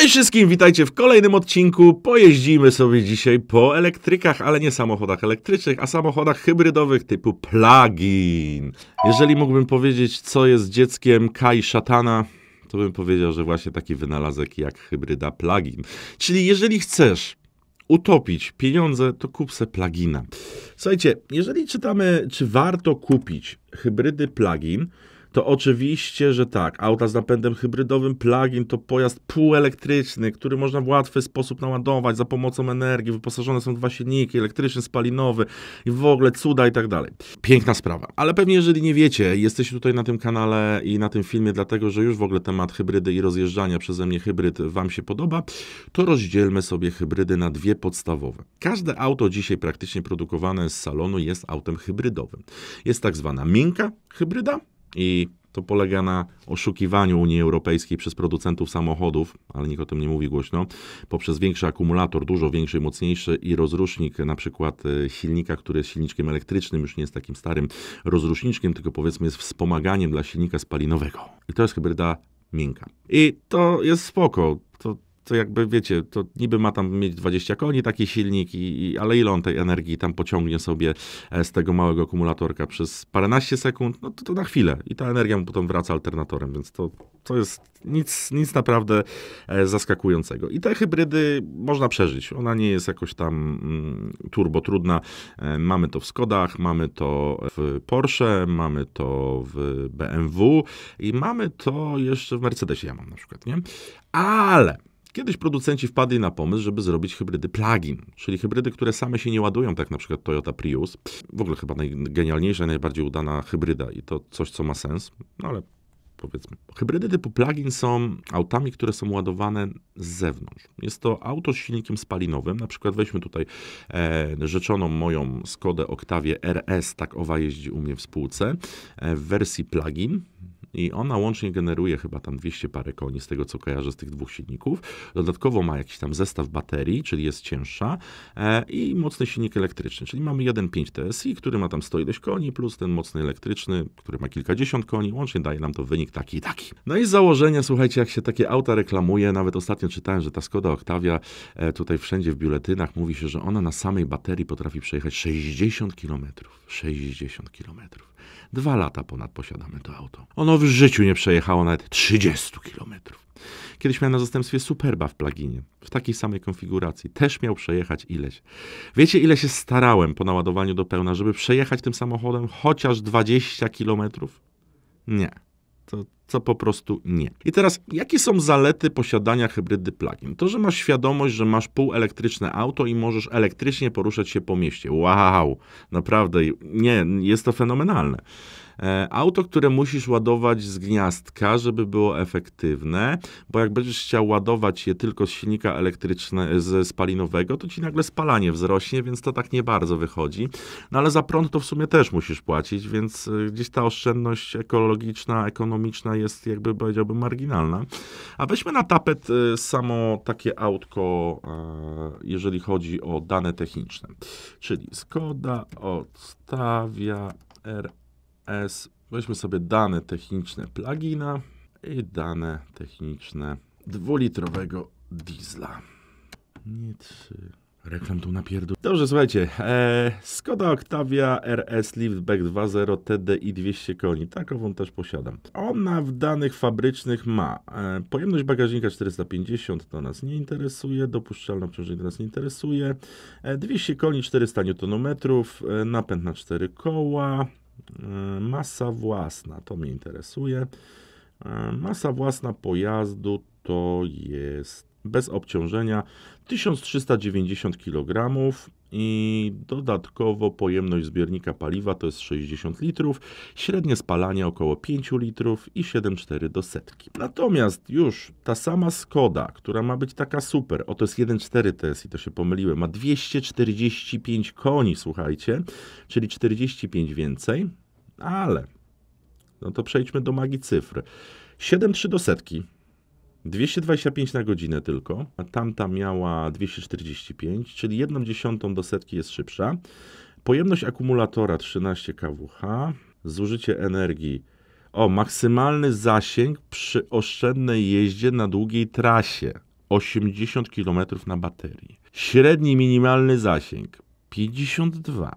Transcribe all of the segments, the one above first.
Cześć wszystkim, witajcie w kolejnym odcinku. Pojeździmy sobie dzisiaj po elektrykach, ale nie samochodach elektrycznych, a samochodach hybrydowych typu plug-in. Jeżeli mógłbym powiedzieć, co jest dzieckiem Kai Szatana, to bym powiedział, że właśnie taki wynalazek jak hybryda plug-in. Czyli jeżeli chcesz utopić pieniądze, to kup se plugina. Słuchajcie, jeżeli czytamy, czy warto kupić hybrydy plug-in, to oczywiście, że tak, auta z napędem hybrydowym, plug-in to pojazd półelektryczny, który można w łatwy sposób naładować za pomocą energii, wyposażone są dwa silniki, elektryczny, spalinowy i w ogóle cuda i tak dalej. Piękna sprawa. Ale pewnie jeżeli nie wiecie, jesteście tutaj na tym kanale i na tym filmie dlatego, że już w ogóle temat hybrydy i rozjeżdżania przeze mnie hybryd wam się podoba, to rozdzielmy sobie hybrydy na dwie podstawowe. Każde auto dzisiaj praktycznie produkowane z salonu jest autem hybrydowym. Jest tak zwana miękka hybryda, i to polega na oszukiwaniu Unii Europejskiej przez producentów samochodów, ale nikt o tym nie mówi głośno, poprzez większy akumulator, dużo większy, mocniejszy i rozrusznik na przykład e, silnika, który jest silniczkiem elektrycznym, już nie jest takim starym rozruszniczkiem, tylko powiedzmy jest wspomaganiem dla silnika spalinowego. I to jest hybryda miękka. I to jest spoko to jakby wiecie, to niby ma tam mieć 20 koni taki silnik, i, i, ale ile on tej energii tam pociągnie sobie e, z tego małego akumulatorka przez paręnaście sekund, no to, to na chwilę i ta energia mu potem wraca alternatorem, więc to, to jest nic, nic naprawdę e, zaskakującego. I te hybrydy można przeżyć. Ona nie jest jakoś tam mm, turbo trudna. E, mamy to w Skodach, mamy to w Porsche, mamy to w BMW i mamy to jeszcze w Mercedesie, ja mam na przykład, nie? Ale Kiedyś producenci wpadli na pomysł, żeby zrobić hybrydy plug-in, czyli hybrydy, które same się nie ładują, tak na przykład Toyota Prius. W ogóle chyba najgenialniejsza, najbardziej udana hybryda i to coś, co ma sens, no ale powiedzmy. Hybrydy typu plug-in są autami, które są ładowane z zewnątrz. Jest to auto z silnikiem spalinowym, na przykład weźmy tutaj e, rzeczoną moją Skodę Octavię RS, tak owa jeździ u mnie w spółce, e, w wersji plug-in, i ona łącznie generuje chyba tam 200 parę koni z tego, co kojarzę z tych dwóch silników. Dodatkowo ma jakiś tam zestaw baterii, czyli jest cięższa e, i mocny silnik elektryczny, czyli mamy 1.5 TSI, który ma tam 100 ileś koni plus ten mocny elektryczny, który ma kilkadziesiąt koni, łącznie daje nam to wynik taki i taki. No i z założenia, słuchajcie, jak się takie auta reklamuje, nawet ostatnio czytałem, że ta Skoda Octavia e, tutaj wszędzie w biuletynach mówi się, że ona na samej baterii potrafi przejechać 60 km. 60 kilometrów. Dwa lata ponad posiadamy to auto. Ono w życiu nie przejechało nawet 30 kilometrów. Kiedyś miałem na zastępstwie Superba w pluginie, w takiej samej konfiguracji. Też miał przejechać ileś. Wiecie, ile się starałem po naładowaniu do pełna, żeby przejechać tym samochodem chociaż 20 kilometrów? Nie co po prostu nie. I teraz, jakie są zalety posiadania hybrydy plug-in? To, że masz świadomość, że masz półelektryczne auto i możesz elektrycznie poruszać się po mieście. Wow, naprawdę, nie, jest to fenomenalne. E, auto, które musisz ładować z gniazdka, żeby było efektywne, bo jak będziesz chciał ładować je tylko z silnika elektrycznego, e, ze spalinowego, to ci nagle spalanie wzrośnie, więc to tak nie bardzo wychodzi. No ale za prąd to w sumie też musisz płacić, więc e, gdzieś ta oszczędność ekologiczna, ekonomiczna jest jakby powiedziałbym marginalna. A weźmy na tapet samo takie autko, jeżeli chodzi o dane techniczne. Czyli Skoda odstawia R S. Weźmy sobie dane techniczne plugina i dane techniczne dwulitrowego diesla. Nie trzy. Reklam tu napierdol. Dobrze, słuchajcie. E, Skoda Octavia RS Liftback 2.0 TDI 200 koni. Taką też posiadam. Ona w danych fabrycznych ma e, pojemność bagażnika 450, to nas nie interesuje. Dopuszczalne obciążenie to nas nie interesuje. E, 200 koni, 400 Nm, e, napęd na 4 koła. E, masa własna, to mnie interesuje. E, masa własna pojazdu to jest bez obciążenia 1390 kg i dodatkowo pojemność zbiornika paliwa to jest 60 litrów, średnie spalanie około 5 litrów i 7,4 do setki. Natomiast już ta sama Skoda, która ma być taka super, o to jest 1,4 TSI, to się pomyliłem, ma 245 koni, słuchajcie, czyli 45 więcej, ale no to przejdźmy do magii cyfr. 7,3 do setki, 225 na godzinę tylko, a tamta miała 245, czyli 1 dziesiątą do setki jest szybsza. Pojemność akumulatora 13 kWh, zużycie energii. O, maksymalny zasięg przy oszczędnej jeździe na długiej trasie 80 km na baterii. Średni minimalny zasięg 52.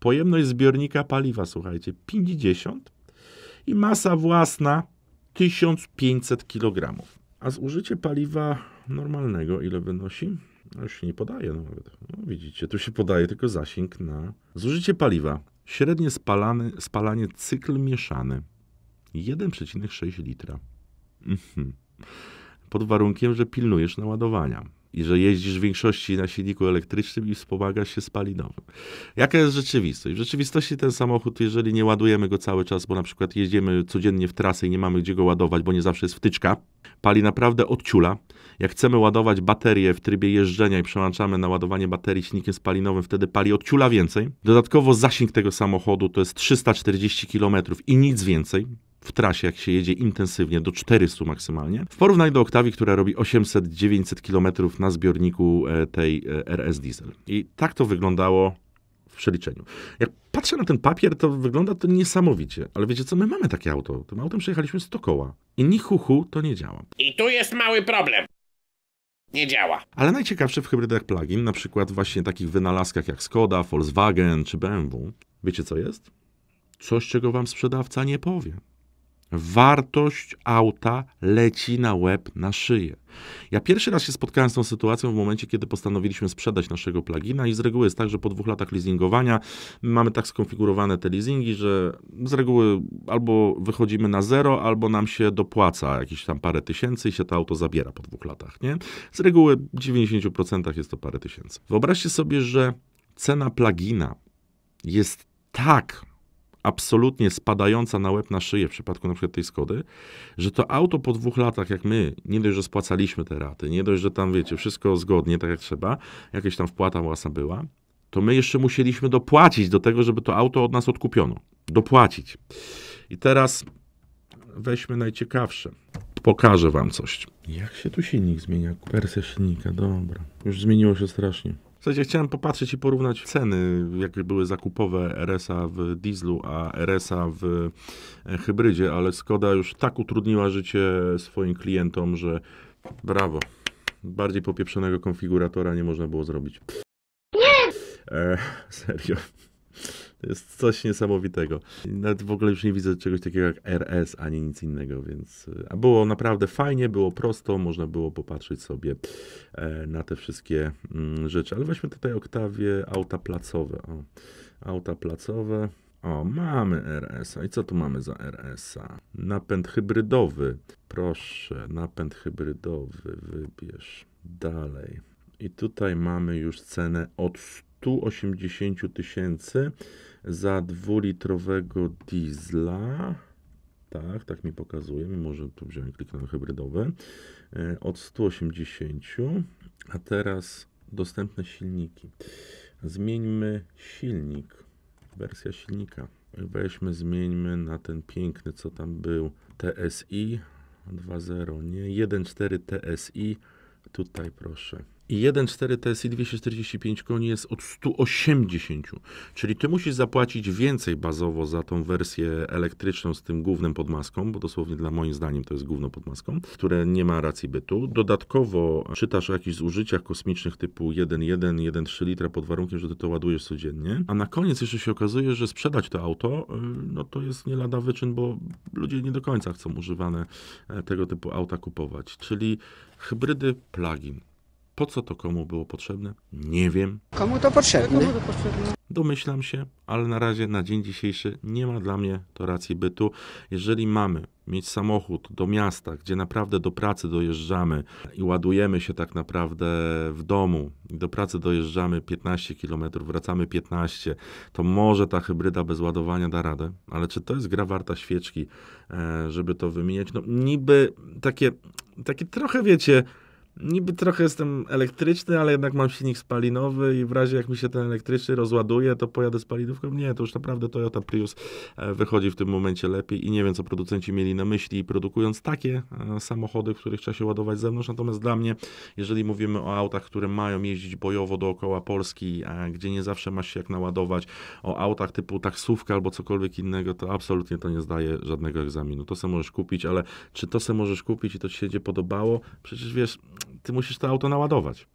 Pojemność zbiornika paliwa, słuchajcie, 50 i masa własna 1500 kg. A zużycie paliwa normalnego ile wynosi? No już się nie podaje nawet. No, widzicie, tu się podaje tylko zasięg na zużycie paliwa. Średnie spalane spalanie cykl mieszany 1,6 litra. Mhm. Pod warunkiem, że pilnujesz naładowania i że jeździsz w większości na silniku elektrycznym i wspomaga się spalinowym. Jaka jest rzeczywistość? W rzeczywistości ten samochód, jeżeli nie ładujemy go cały czas, bo na przykład jeździmy codziennie w trasę i nie mamy gdzie go ładować, bo nie zawsze jest wtyczka, pali naprawdę odciula. Jak chcemy ładować baterię w trybie jeżdżenia i przełączamy na ładowanie baterii silnikiem spalinowym, wtedy pali odciula więcej. Dodatkowo zasięg tego samochodu to jest 340 km i nic więcej w trasie, jak się jedzie intensywnie, do 400 maksymalnie, w porównaniu do Oktawii, która robi 800-900 km na zbiorniku e, tej e, RS Diesel. I tak to wyglądało w przeliczeniu. Jak patrzę na ten papier, to wygląda to niesamowicie. Ale wiecie co, my mamy takie auto. Tym autem przejechaliśmy 100 koła. I ni to nie działa. I tu jest mały problem nie działa. Ale najciekawsze w hybrydach plug-in, na przykład właśnie takich wynalazkach jak Skoda, Volkswagen czy BMW, wiecie co jest? Coś, czego wam sprzedawca nie powie wartość auta leci na łeb, na szyję. Ja pierwszy raz się spotkałem z tą sytuacją w momencie, kiedy postanowiliśmy sprzedać naszego plugina i z reguły jest tak, że po dwóch latach leasingowania mamy tak skonfigurowane te leasingi, że z reguły albo wychodzimy na zero, albo nam się dopłaca jakieś tam parę tysięcy i się to auto zabiera po dwóch latach, nie? Z reguły w 90% jest to parę tysięcy. Wyobraźcie sobie, że cena plugina jest tak absolutnie spadająca na łeb na szyję w przypadku na przykład tej Skody, że to auto po dwóch latach, jak my, nie dość, że spłacaliśmy te raty, nie dość, że tam, wiecie, wszystko zgodnie, tak jak trzeba, jakaś tam wpłata własna była, to my jeszcze musieliśmy dopłacić do tego, żeby to auto od nas odkupiono. Dopłacić. I teraz weźmy najciekawsze. Pokażę wam coś. Jak się tu silnik zmienia? Wersja silnika, dobra. Już zmieniło się strasznie. W zasadzie chciałem popatrzeć i porównać ceny, jakie były zakupowe RS-a w dieslu, a RS-a w e, hybrydzie, ale Skoda już tak utrudniła życie swoim klientom, że brawo. Bardziej popieprzonego konfiguratora nie można było zrobić. Nie! E, serio. To jest coś niesamowitego. Nawet w ogóle już nie widzę czegoś takiego jak RS, ani nic innego, więc... E, a było naprawdę fajnie, było prosto, można było popatrzeć sobie e, na te wszystkie mm, rzeczy. Ale weźmy tutaj oktawie auta placowe. O, auta placowe. O, mamy RS-a. I co tu mamy za RS-a? Napęd hybrydowy. Proszę, napęd hybrydowy. Wybierz. Dalej. I tutaj mamy już cenę od 180 tysięcy za dwulitrowego diesla. Tak, tak mi pokazuje, mimo że tu wziąłem kliknąłem hybrydowy. E, od 180, a teraz dostępne silniki. Zmieńmy silnik, wersja silnika. Weźmy, zmieńmy na ten piękny, co tam był, TSI 2.0, nie, 1.4 TSI. Tutaj proszę, i 1.4 TSI 245 koni jest od 180, czyli ty musisz zapłacić więcej bazowo za tą wersję elektryczną z tym głównym podmaską, bo dosłownie dla moim zdaniem to jest główną podmaską, które nie ma racji bytu. Dodatkowo czytasz o jakichś zużyciach kosmicznych typu 1.1, 1.3 litra pod warunkiem, że ty to ładujesz codziennie. A na koniec jeszcze się okazuje, że sprzedać to auto, y, no to jest nie lada wyczyn, bo ludzie nie do końca chcą używane e, tego typu auta kupować. Czyli hybrydy plug-in. Po co to komu było potrzebne? Nie wiem. Komu to potrzebne? Domyślam się, ale na razie, na dzień dzisiejszy, nie ma dla mnie to racji bytu. Jeżeli mamy mieć samochód do miasta, gdzie naprawdę do pracy dojeżdżamy i ładujemy się tak naprawdę w domu, do pracy dojeżdżamy 15 km, wracamy 15, to może ta hybryda bez ładowania da radę, ale czy to jest gra warta świeczki, e, żeby to wymieniać? No niby takie, takie trochę wiecie, niby trochę jestem elektryczny, ale jednak mam silnik spalinowy i w razie jak mi się ten elektryczny rozładuje, to pojadę spalinówką. Nie, to już naprawdę Toyota Prius e, wychodzi w tym momencie lepiej i nie wiem, co producenci mieli na myśli, produkując takie e, samochody, w których trzeba się ładować z zewnątrz. Natomiast dla mnie, jeżeli mówimy o autach, które mają jeździć bojowo dookoła Polski, e, gdzie nie zawsze masz się jak naładować, o autach typu taksówka albo cokolwiek innego, to absolutnie to nie zdaje żadnego egzaminu. To se możesz kupić, ale czy to se możesz kupić i to ci się będzie podobało? Przecież wiesz, ty musisz to auto naładować.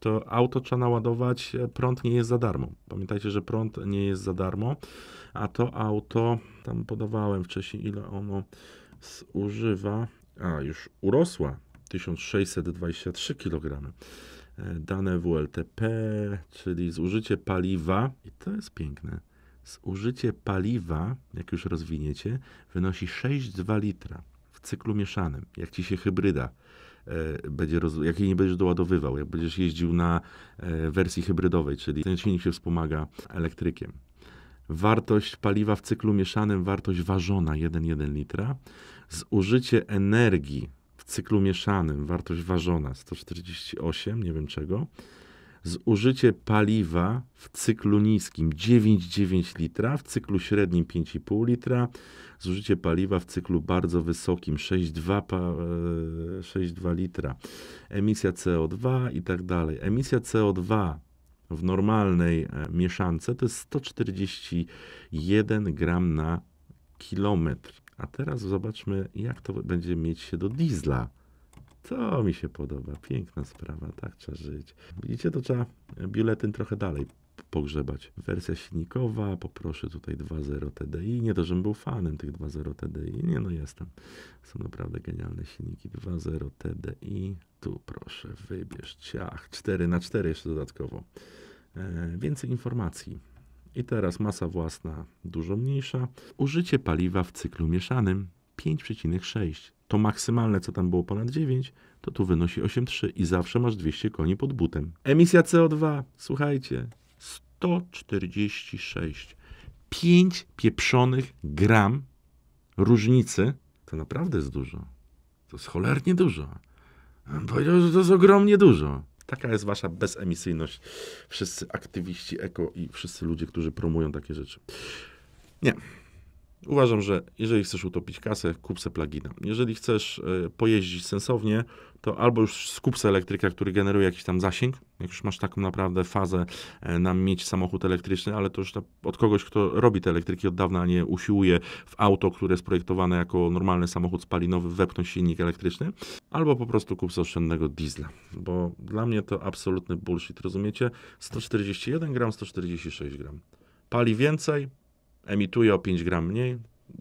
To auto trzeba naładować, e, prąd nie jest za darmo. Pamiętajcie, że prąd nie jest za darmo, a to auto, tam podawałem wcześniej, ile ono zużywa. A, już urosła 1623 kg. E, dane WLTP, czyli zużycie paliwa, i to jest piękne. Zużycie paliwa, jak już rozwiniecie, wynosi 6,2 litra w cyklu mieszanym, jak ci się hybryda E, będzie roz... jak jej nie będziesz doładowywał, jak będziesz jeździł na e, wersji hybrydowej, czyli ten silnik się wspomaga elektrykiem. Wartość paliwa w cyklu mieszanym, wartość ważona 1,1 litra. Zużycie energii w cyklu mieszanym, wartość ważona 148, nie wiem czego zużycie paliwa w cyklu niskim 9,9 litra, w cyklu średnim 5,5 litra, zużycie paliwa w cyklu bardzo wysokim 6,2 e, litra, emisja CO2 i tak dalej. Emisja CO2 w normalnej e, mieszance to jest 141 gram na kilometr. A teraz zobaczmy, jak to będzie mieć się do diesla. To mi się podoba. Piękna sprawa, tak trzeba żyć. Widzicie, to trzeba biuletyn trochę dalej pogrzebać. Wersja silnikowa, poproszę tutaj 2.0 TDI. Nie to, żebym był fanem tych 2.0 TDI. Nie, no jestem. Są naprawdę genialne silniki. 2.0 TDI. Tu proszę, wybierz ciach. 4 na 4 jeszcze dodatkowo. E, więcej informacji. I teraz masa własna dużo mniejsza. Użycie paliwa w cyklu mieszanym 5,6. To maksymalne, co tam było ponad 9, to tu wynosi 8,3 i zawsze masz 200 koni pod butem. Emisja CO2, słuchajcie, 146. 5 pieprzonych gram różnicy to naprawdę jest dużo. To jest cholernie dużo. powiedział, że to jest ogromnie dużo. Taka jest wasza bezemisyjność. Wszyscy aktywiści eko i wszyscy ludzie, którzy promują takie rzeczy. Nie. Uważam, że jeżeli chcesz utopić kasę, kup se plugina. Jeżeli chcesz e, pojeździć sensownie, to albo już skup se elektryka, który generuje jakiś tam zasięg, jak już masz taką naprawdę fazę e, na mieć samochód elektryczny, ale to już od kogoś, kto robi te elektryki od dawna, a nie usiłuje w auto, które jest projektowane jako normalny samochód spalinowy, wepchnąć silnik elektryczny, albo po prostu kup se oszczędnego diesla, bo dla mnie to absolutny bullshit, rozumiecie? 141 gram, 146 gram. Pali więcej, emituje o 5 gram mniej.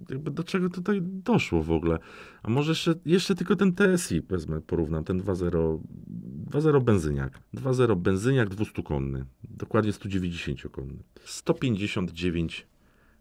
Jakby do czego tutaj doszło w ogóle? A może jeszcze, jeszcze tylko ten TSI wezmę, porównam, ten 2.0 2.0 benzyniak. 2.0 benzyniak 200-konny, dokładnie 190-konny. 159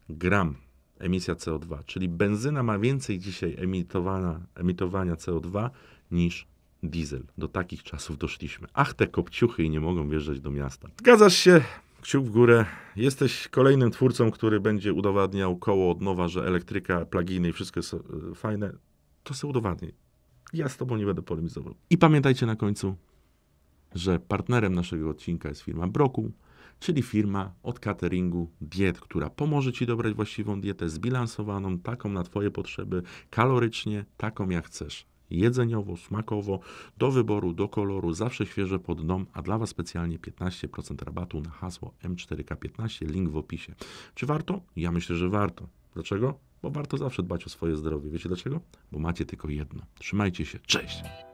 gram emisja CO2, czyli benzyna ma więcej dzisiaj emitowana, emitowania CO2 niż diesel. Do takich czasów doszliśmy. Ach, te kopciuchy i nie mogą wjeżdżać do miasta. Zgadzasz się? kciuk w górę. Jesteś kolejnym twórcą, który będzie udowadniał koło od nowa, że elektryka, pluginy i wszystko jest fajne. To se udowadnij. Ja z tobą nie będę polemizował. I pamiętajcie na końcu, że partnerem naszego odcinka jest firma Broku, czyli firma od cateringu diet, która pomoże Ci dobrać właściwą dietę zbilansowaną, taką na Twoje potrzeby, kalorycznie, taką jak chcesz jedzeniowo, smakowo, do wyboru, do koloru, zawsze świeże pod dom, a dla Was specjalnie 15% rabatu na hasło M4K15, link w opisie. Czy warto? Ja myślę, że warto. Dlaczego? Bo warto zawsze dbać o swoje zdrowie. Wiecie dlaczego? Bo macie tylko jedno. Trzymajcie się. Cześć!